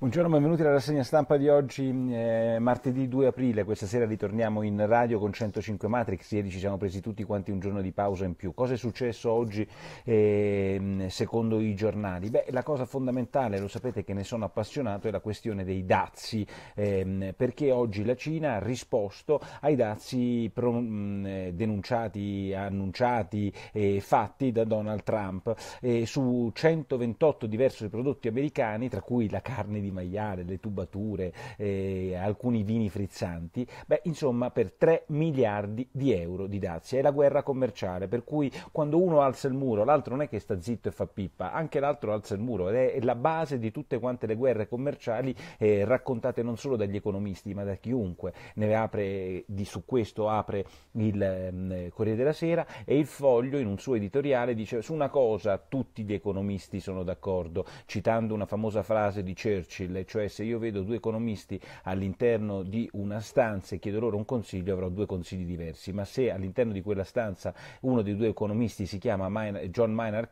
Buongiorno, benvenuti alla rassegna stampa di oggi, eh, martedì 2 aprile. Questa sera ritorniamo in radio con 105 Matrix. Ieri ci siamo presi tutti quanti un giorno di pausa in più. Cosa è successo oggi eh, secondo i giornali? Beh, la cosa fondamentale, lo sapete che ne sono appassionato, è la questione dei dazi, eh, perché oggi la Cina ha risposto ai dazi pro, mm, eh, denunciati, annunciati e eh, fatti da Donald Trump eh, su 128 diversi prodotti americani, tra cui la carne di di maiale, le tubature, eh, alcuni vini frizzanti, beh, insomma per 3 miliardi di euro di dazi. È la guerra commerciale, per cui quando uno alza il muro, l'altro non è che sta zitto e fa pippa, anche l'altro alza il muro ed è la base di tutte quante le guerre commerciali eh, raccontate non solo dagli economisti, ma da chiunque. Ne apre, di, su questo apre il mm, eh, Corriere della Sera e il Foglio in un suo editoriale dice su una cosa tutti gli economisti sono d'accordo, citando una famosa frase di Churchill facile, cioè se io vedo due economisti all'interno di una stanza e chiedo loro un consiglio avrò due consigli diversi, ma se all'interno di quella stanza uno dei due economisti si chiama John Maynard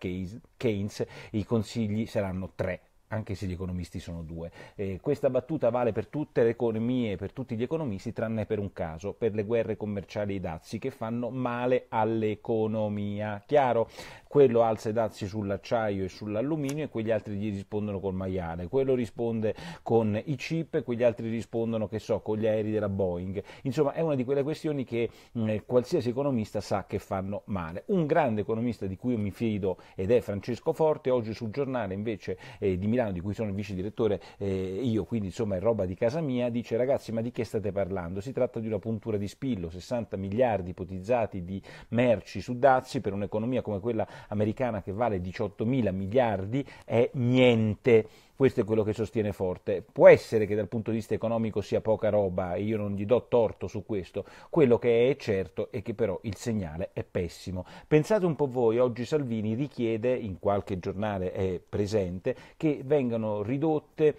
Keynes, i consigli saranno tre anche se gli economisti sono due. Eh, questa battuta vale per tutte le economie, per tutti gli economisti, tranne per un caso, per le guerre commerciali e i dazi che fanno male all'economia. Chiaro? quello alza i dazi sull'acciaio e sull'alluminio e quegli altri gli rispondono col maiale, quello risponde con i chip e quegli altri rispondono, che so, con gli aerei della Boeing. Insomma, è una di quelle questioni che mh, mm, qualsiasi economista sa che fanno male. Un grande economista di cui io mi fido ed è Francesco Forte, oggi sul giornale invece eh, di Milano, di cui sono il vice direttore eh, io, quindi insomma è roba di casa mia, dice ragazzi ma di che state parlando? Si tratta di una puntura di spillo, 60 miliardi ipotizzati di merci su dazi per un'economia come quella americana che vale 18 mila miliardi è niente. Questo è quello che sostiene Forte. Può essere che dal punto di vista economico sia poca roba e io non gli do torto su questo. Quello che è certo è che però il segnale è pessimo. Pensate un po' voi, oggi Salvini richiede, in qualche giornale è presente, che vengano ridotte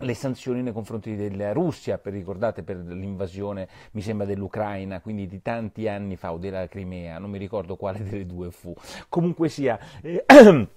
le sanzioni nei confronti della Russia, per, ricordate per l'invasione, mi sembra, dell'Ucraina, quindi di tanti anni fa, o della Crimea, non mi ricordo quale delle due fu. Comunque sia... Eh,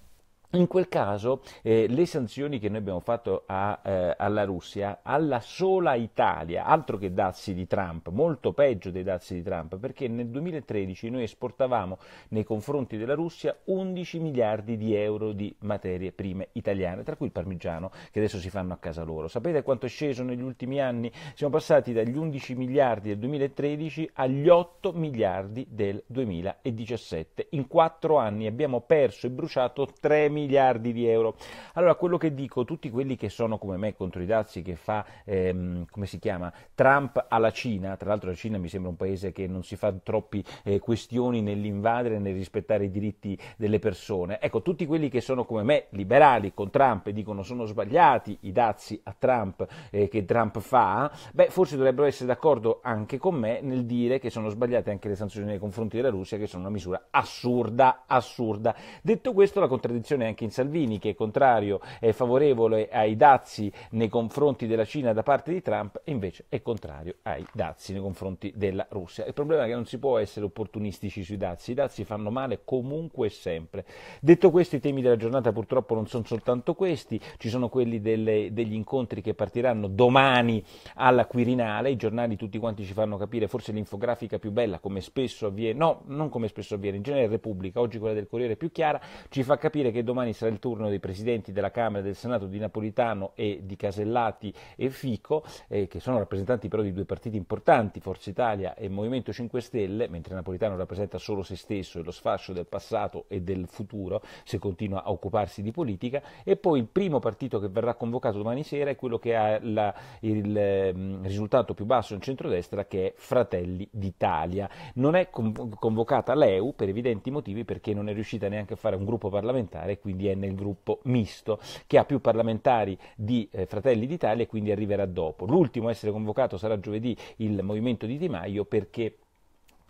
In quel caso eh, le sanzioni che noi abbiamo fatto a, eh, alla Russia, alla sola Italia, altro che dazi di Trump, molto peggio dei dazi di Trump, perché nel 2013 noi esportavamo nei confronti della Russia 11 miliardi di euro di materie prime italiane, tra cui il parmigiano che adesso si fanno a casa loro. Sapete quanto è sceso negli ultimi anni? Siamo passati dagli 11 miliardi del 2013 agli 8 miliardi del 2017. In quattro anni abbiamo perso e bruciato 3 miliardi miliardi di euro. Allora, quello che dico, tutti quelli che sono come me contro i dazi che fa, ehm, come si chiama, Trump alla Cina, tra l'altro la Cina mi sembra un paese che non si fa troppe eh, questioni nell'invadere, nel rispettare i diritti delle persone, ecco, tutti quelli che sono come me, liberali con Trump e dicono sono sbagliati i dazi a Trump eh, che Trump fa, beh, forse dovrebbero essere d'accordo anche con me nel dire che sono sbagliate anche le sanzioni nei confronti della Russia, che sono una misura assurda, assurda. Detto questo, la contraddizione è anche in Salvini che è contrario, è favorevole ai dazi nei confronti della Cina da parte di Trump e invece è contrario ai dazi nei confronti della Russia. Il problema è che non si può essere opportunistici sui dazi, i dazi fanno male comunque e sempre. Detto questo i temi della giornata purtroppo non sono soltanto questi, ci sono quelli delle, degli incontri che partiranno domani alla Quirinale, i giornali tutti quanti ci fanno capire, forse l'infografica più bella come spesso avviene, no, non come spesso avviene, in genere Repubblica, oggi quella del Corriere è più chiara, ci fa capire che domani domani sarà il turno dei presidenti della Camera e del Senato di Napolitano e di Casellati e Fico, eh, che sono rappresentanti però di due partiti importanti, Forza Italia e Movimento 5 Stelle, mentre Napolitano rappresenta solo se stesso e lo sfascio del passato e del futuro, se continua a occuparsi di politica, e poi il primo partito che verrà convocato domani sera è quello che ha la, il ehm, risultato più basso in centrodestra, che è Fratelli d'Italia. Non è convocata l'EU per evidenti motivi perché non è riuscita neanche a fare un gruppo parlamentare, quindi quindi è nel gruppo misto, che ha più parlamentari di eh, Fratelli d'Italia e quindi arriverà dopo. L'ultimo a essere convocato sarà giovedì il movimento di Di Maio perché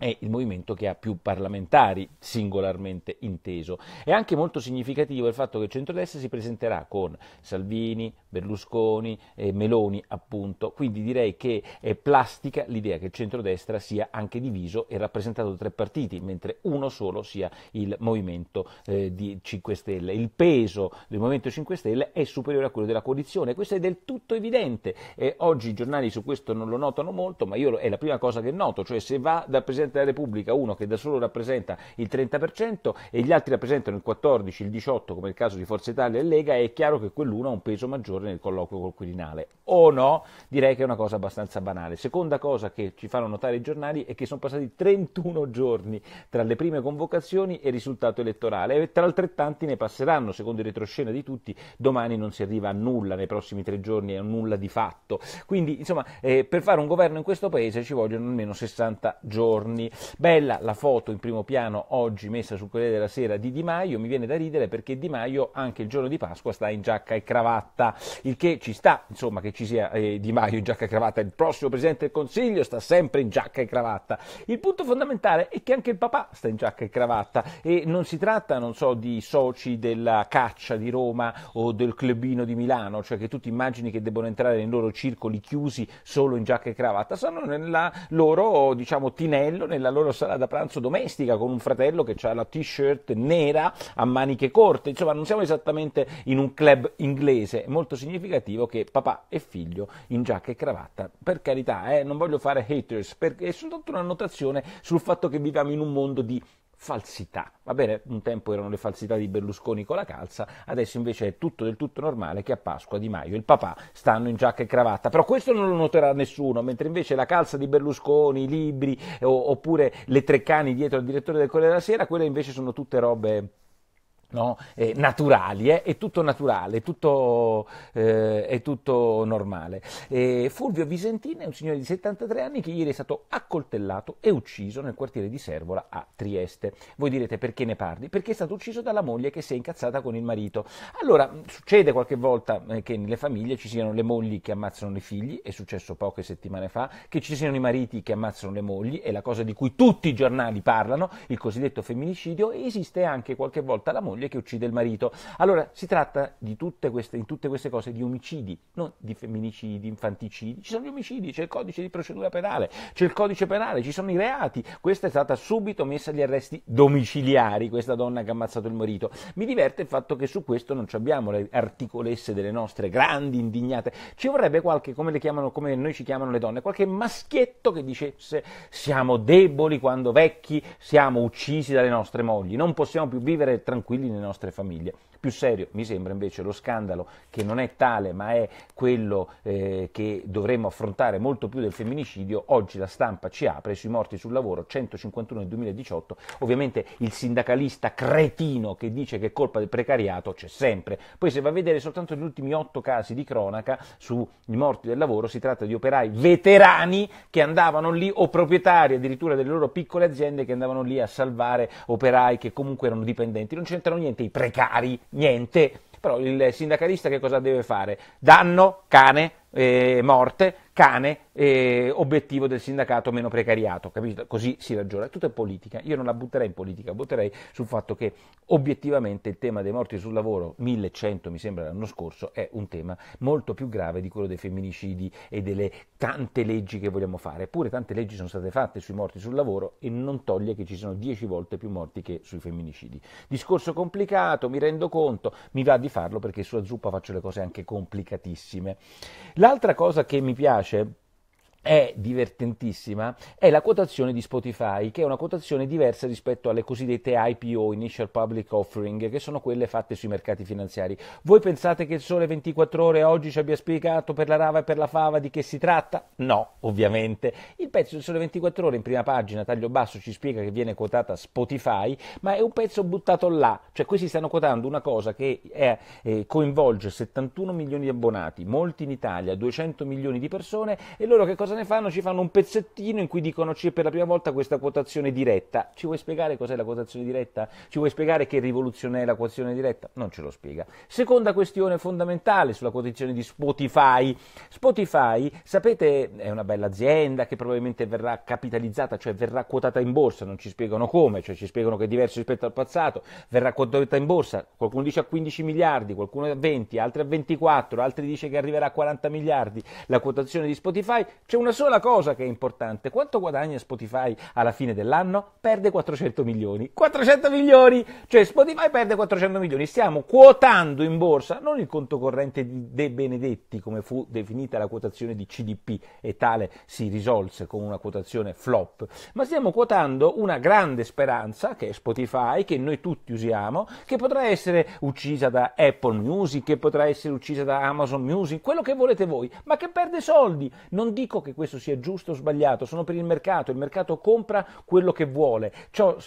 è il movimento che ha più parlamentari singolarmente inteso. È anche molto significativo il fatto che il centrodestra si presenterà con Salvini, Berlusconi, e Meloni, appunto. Quindi direi che è plastica l'idea che il centrodestra sia anche diviso e rappresentato da tre partiti, mentre uno solo sia il movimento eh, di 5 Stelle. Il peso del movimento 5 Stelle è superiore a quello della coalizione, questo è del tutto evidente. Eh, oggi i giornali su questo non lo notano molto, ma io, è la prima cosa che noto, cioè se va dal Presidente Presidente della Repubblica, uno che da solo rappresenta il 30% e gli altri rappresentano il 14, il 18 come il caso di Forza Italia e Lega, è chiaro che quell'uno ha un peso maggiore nel colloquio col Quirinale. O no, direi che è una cosa abbastanza banale. Seconda cosa che ci fanno notare i giornali è che sono passati 31 giorni tra le prime convocazioni e il risultato elettorale e tra altrettanti ne passeranno, secondo il retroscena di tutti, domani non si arriva a nulla nei prossimi tre giorni, a nulla di fatto. Quindi, insomma, eh, per fare un governo in questo paese ci vogliono almeno 60 giorni anni. Bella la foto in primo piano oggi messa sul Corriere della Sera di Di Maio, mi viene da ridere perché Di Maio anche il giorno di Pasqua sta in giacca e cravatta, il che ci sta, insomma, che ci sia eh, Di Maio in giacca e cravatta, il prossimo Presidente del Consiglio sta sempre in giacca e cravatta. Il punto fondamentale è che anche il papà sta in giacca e cravatta e non si tratta, non so, di soci della caccia di Roma o del clubino di Milano, cioè che tu ti immagini che debbano entrare nei loro circoli chiusi solo in giacca e cravatta, sono nel loro, diciamo, tinello, nella loro sala da pranzo domestica con un fratello che ha la t-shirt nera a maniche corte, insomma non siamo esattamente in un club inglese, è molto significativo che papà e figlio in giacca e cravatta, per carità, eh, non voglio fare haters, perché è soltanto una notazione sul fatto che viviamo in un mondo di falsità. Va bene, un tempo erano le falsità di Berlusconi con la calza, adesso invece è tutto del tutto normale che a Pasqua Di Maio e il papà stanno in giacca e cravatta, però questo non lo noterà nessuno, mentre invece la calza di Berlusconi, i libri o, oppure le tre cani dietro al direttore del Corriere della Sera, quelle invece sono tutte robe No? Eh, naturali, eh? è tutto naturale, è tutto, eh, è tutto normale. Eh, Fulvio Visentin è un signore di 73 anni che ieri è stato accoltellato e ucciso nel quartiere di Servola a Trieste. Voi direte perché ne parli? Perché è stato ucciso dalla moglie che si è incazzata con il marito. Allora, succede qualche volta eh, che nelle famiglie ci siano le mogli che ammazzano i figli, è successo poche settimane fa, che ci siano i mariti che ammazzano le mogli, è la cosa di cui tutti i giornali parlano, il cosiddetto femminicidio, e esiste anche qualche volta la moglie moglie che uccide il marito. Allora si tratta tutte queste, in tutte queste cose di omicidi, non di femminicidi, infanticidi. Ci sono gli omicidi, c'è il codice di procedura penale, c'è il codice penale, ci sono i reati. Questa è stata subito messa agli arresti domiciliari, questa donna che ha ammazzato il marito. Mi diverte il fatto che su questo non abbiamo le articolesse delle nostre grandi indignate. Ci vorrebbe qualche, come, chiamano, come noi ci chiamano le donne, qualche maschietto che dicesse siamo deboli quando vecchi, siamo uccisi dalle nostre mogli, non possiamo più vivere tranquilli nelle nostre famiglie. Più serio mi sembra invece lo scandalo che non è tale ma è quello eh, che dovremmo affrontare molto più del femminicidio. Oggi la stampa ci apre sui morti sul lavoro 151 nel 2018. Ovviamente il sindacalista cretino che dice che è colpa del precariato c'è sempre. Poi se va a vedere soltanto gli ultimi 8 casi di cronaca sui morti del lavoro si tratta di operai veterani che andavano lì o proprietari addirittura delle loro piccole aziende che andavano lì a salvare operai che comunque erano dipendenti. Non c'entrano niente i precari niente. Però il sindacalista che cosa deve fare? Danno, cane, eh, morte, cane eh, obiettivo del sindacato meno precariato, capito? Così si ragiona, tutto è politica, io non la butterei in politica, butterei sul fatto che obiettivamente il tema dei morti sul lavoro, 1100 mi sembra l'anno scorso, è un tema molto più grave di quello dei femminicidi e delle tante leggi che vogliamo fare, eppure tante leggi sono state fatte sui morti sul lavoro e non toglie che ci sono 10 volte più morti che sui femminicidi. Discorso complicato, mi rendo conto, mi va di farlo perché sulla zuppa faccio le cose anche complicatissime. L'altra cosa che mi piace ship è divertentissima è la quotazione di Spotify, che è una quotazione diversa rispetto alle cosiddette IPO, Initial Public Offering, che sono quelle fatte sui mercati finanziari. Voi pensate che il Sole 24 Ore oggi ci abbia spiegato per la rava e per la fava di che si tratta? No, ovviamente. Il pezzo del Sole 24 Ore in prima pagina, taglio basso, ci spiega che viene quotata Spotify, ma è un pezzo buttato là, cioè qui si stanno quotando una cosa che è, eh, coinvolge 71 milioni di abbonati, molti in Italia, 200 milioni di persone e loro che cosa cosa ne fanno? Ci fanno un pezzettino in cui dicono c'è per la prima volta questa quotazione diretta. Ci vuoi spiegare cos'è la quotazione diretta? Ci vuoi spiegare che rivoluzione è la quotazione diretta? Non ce lo spiega. Seconda questione fondamentale sulla quotazione di Spotify. Spotify, sapete, è una bella azienda che probabilmente verrà capitalizzata, cioè verrà quotata in borsa, non ci spiegano come, cioè ci spiegano che è diverso rispetto al passato, verrà quotata in borsa, qualcuno dice a 15 miliardi, qualcuno a 20, altri a 24, altri dice che arriverà a 40 miliardi la quotazione di Spotify, c'è una sola cosa che è importante. Quanto guadagna Spotify alla fine dell'anno? Perde 400 milioni. 400 milioni! Cioè Spotify perde 400 milioni. Stiamo quotando in borsa non il conto corrente di De Benedetti, come fu definita la quotazione di CDP e tale si risolse con una quotazione flop, ma stiamo quotando una grande speranza che è Spotify, che noi tutti usiamo, che potrà essere uccisa da Apple Music, che potrà essere uccisa da Amazon Music, quello che volete voi, ma che perde soldi. Non dico che che questo sia giusto o sbagliato, sono per il mercato, il mercato compra quello che vuole. Ciò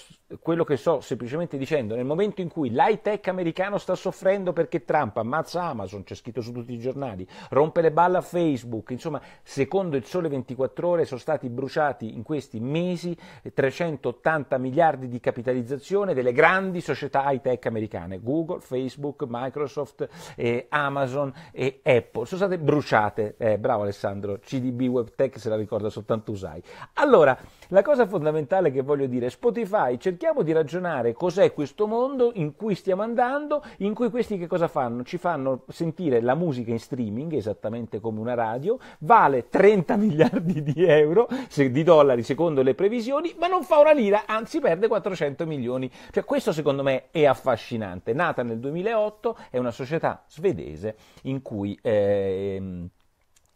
quello che sto semplicemente dicendo, nel momento in cui l'high tech americano sta soffrendo perché Trump ammazza Amazon, c'è scritto su tutti i giornali, rompe le balle a Facebook, insomma, secondo il Sole 24 Ore sono stati bruciati in questi mesi 380 miliardi di capitalizzazione delle grandi società high tech americane, Google, Facebook, Microsoft, eh, Amazon e Apple, sono state bruciate, eh, bravo Alessandro, CDB WebTech se la ricorda soltanto Usai. Allora, la cosa fondamentale che voglio dire, Spotify cerchiamo cerchiamo di ragionare cos'è questo mondo in cui stiamo andando, in cui questi che cosa fanno? Ci fanno sentire la musica in streaming, esattamente come una radio, vale 30 miliardi di euro, di dollari secondo le previsioni, ma non fa una lira, anzi perde 400 milioni. Cioè questo secondo me è affascinante. Nata nel 2008 è una società svedese in cui... Eh,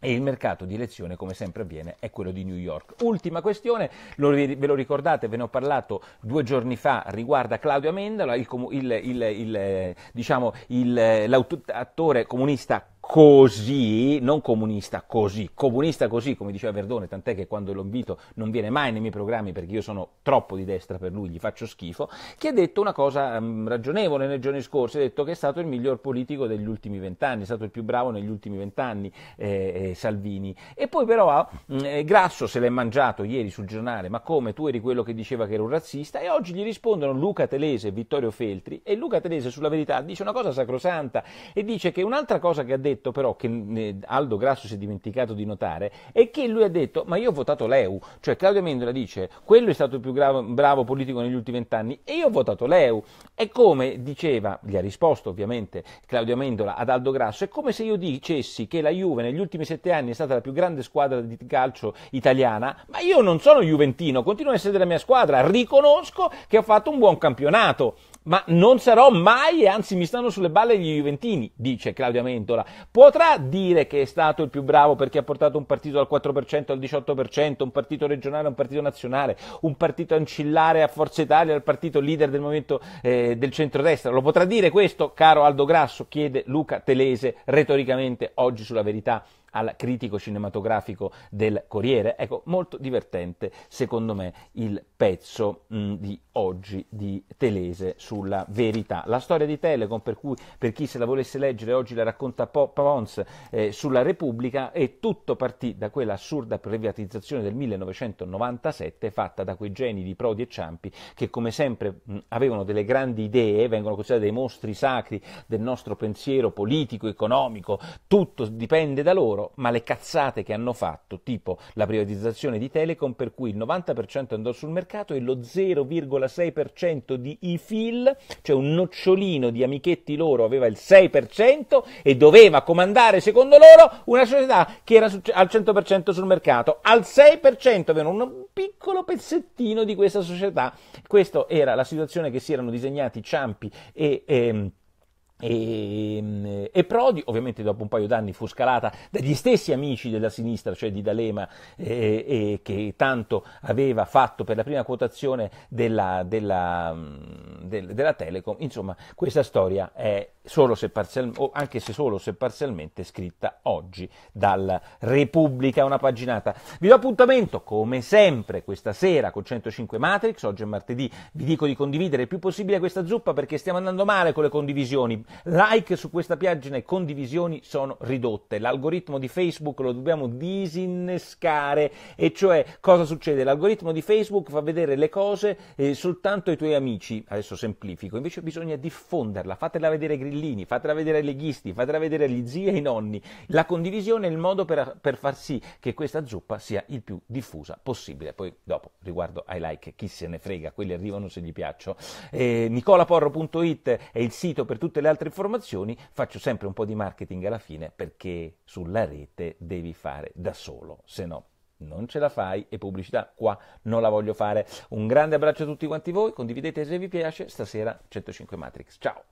e il mercato di elezione, come sempre avviene, è quello di New York. Ultima questione, lo, ve lo ricordate, ve ne ho parlato due giorni fa, riguarda Claudio Amendola, il, il, il, eh, diciamo, l'autore comunista così, non comunista così, comunista così, come diceva Verdone, tant'è che quando lo invito non viene mai nei miei programmi perché io sono troppo di destra per lui, gli faccio schifo, che ha detto una cosa mh, mm, ragionevole nei giorni scorsi, ha detto che è stato il miglior politico degli ultimi vent'anni, è stato il più bravo negli ultimi vent'anni eh, eh, Salvini. E poi però ah, mh, mm, Grasso se l'è mangiato ieri sul giornale, ma come tu eri quello che diceva che era un razzista, e oggi gli rispondono Luca Telese e Vittorio Feltri, e Luca Telese sulla verità dice una cosa sacrosanta e dice che un'altra cosa che ha detto detto però che eh, Aldo Grasso si è dimenticato di notare è che lui ha detto ma io ho votato Leu, cioè Claudio Mendola dice quello è stato il più bravo, bravo politico negli ultimi vent'anni e io ho votato Leu. È come diceva, gli ha risposto ovviamente Claudio Mendola ad Aldo Grasso, è come se io dicessi che la Juve negli ultimi sette anni è stata la più grande squadra di calcio italiana, ma io non sono juventino, continuo a essere della mia squadra, riconosco che ho fatto un buon campionato ma non sarò mai, anzi mi stanno sulle balle gli Juventini, dice Claudia Mentola. Potrà dire che è stato il più bravo perché ha portato un partito al 4%, al 18%, un partito regionale, un partito nazionale, un partito ancillare a Forza Italia, al partito leader del movimento eh, del centrodestra. Lo potrà dire questo, caro Aldo Grasso, chiede Luca Telese retoricamente oggi sulla verità al critico cinematografico del Corriere. Ecco, molto divertente secondo me il pezzo mh, mm, di oggi di Telese sulla verità. La storia di Telecom, per cui per chi se la volesse leggere oggi la racconta Pons eh, sulla Repubblica e tutto partì da quell'assurda privatizzazione del 1997 fatta da quei geni di Prodi e Ciampi che come sempre mh, mm, avevano delle grandi idee, vengono considerati dei mostri sacri del nostro pensiero politico, economico, tutto dipende da loro loro, ma le cazzate che hanno fatto, tipo la privatizzazione di Telecom per cui il 90% andò sul mercato e lo 0,6% di IFIL, cioè un nocciolino di amichetti loro aveva il 6% e doveva comandare secondo loro una società che era al 100% sul mercato, al 6% avevano un piccolo pezzettino di questa società. Questa era la situazione che si erano disegnati Ciampi e, e ehm, e, ehm, e, Prodi, ovviamente dopo un paio d'anni fu scalata dagli stessi amici della sinistra, cioè di D'Alema, eh, eh, che tanto aveva fatto per la prima quotazione della, della, mm, del, della Telecom. Insomma, questa storia è solo se parzial, o anche se solo se parzialmente scritta oggi dalla Repubblica, una paginata. Vi do appuntamento, come sempre, questa sera con 105 Matrix, oggi è martedì, vi dico di condividere il più possibile questa zuppa perché stiamo andando male con le condivisioni like su questa pagina e condivisioni sono ridotte. L'algoritmo di Facebook lo dobbiamo disinnescare e cioè cosa succede? L'algoritmo di Facebook fa vedere le cose eh, soltanto ai tuoi amici, adesso semplifico, invece bisogna diffonderla, fatela vedere ai grillini, fatela vedere ai leghisti, fatela vedere agli zii e ai nonni. La condivisione è il modo per, per far sì che questa zuppa sia il più diffusa possibile. Poi dopo riguardo ai like, chi se ne frega, quelli arrivano se gli piacciono. Eh, nicolaporro.it è il sito per tutte le altre altre informazioni, faccio sempre un po' di marketing alla fine perché sulla rete devi fare da solo, se no non ce la fai e pubblicità qua non la voglio fare. Un grande abbraccio a tutti quanti voi, condividete se vi piace, stasera 105 Matrix. Ciao!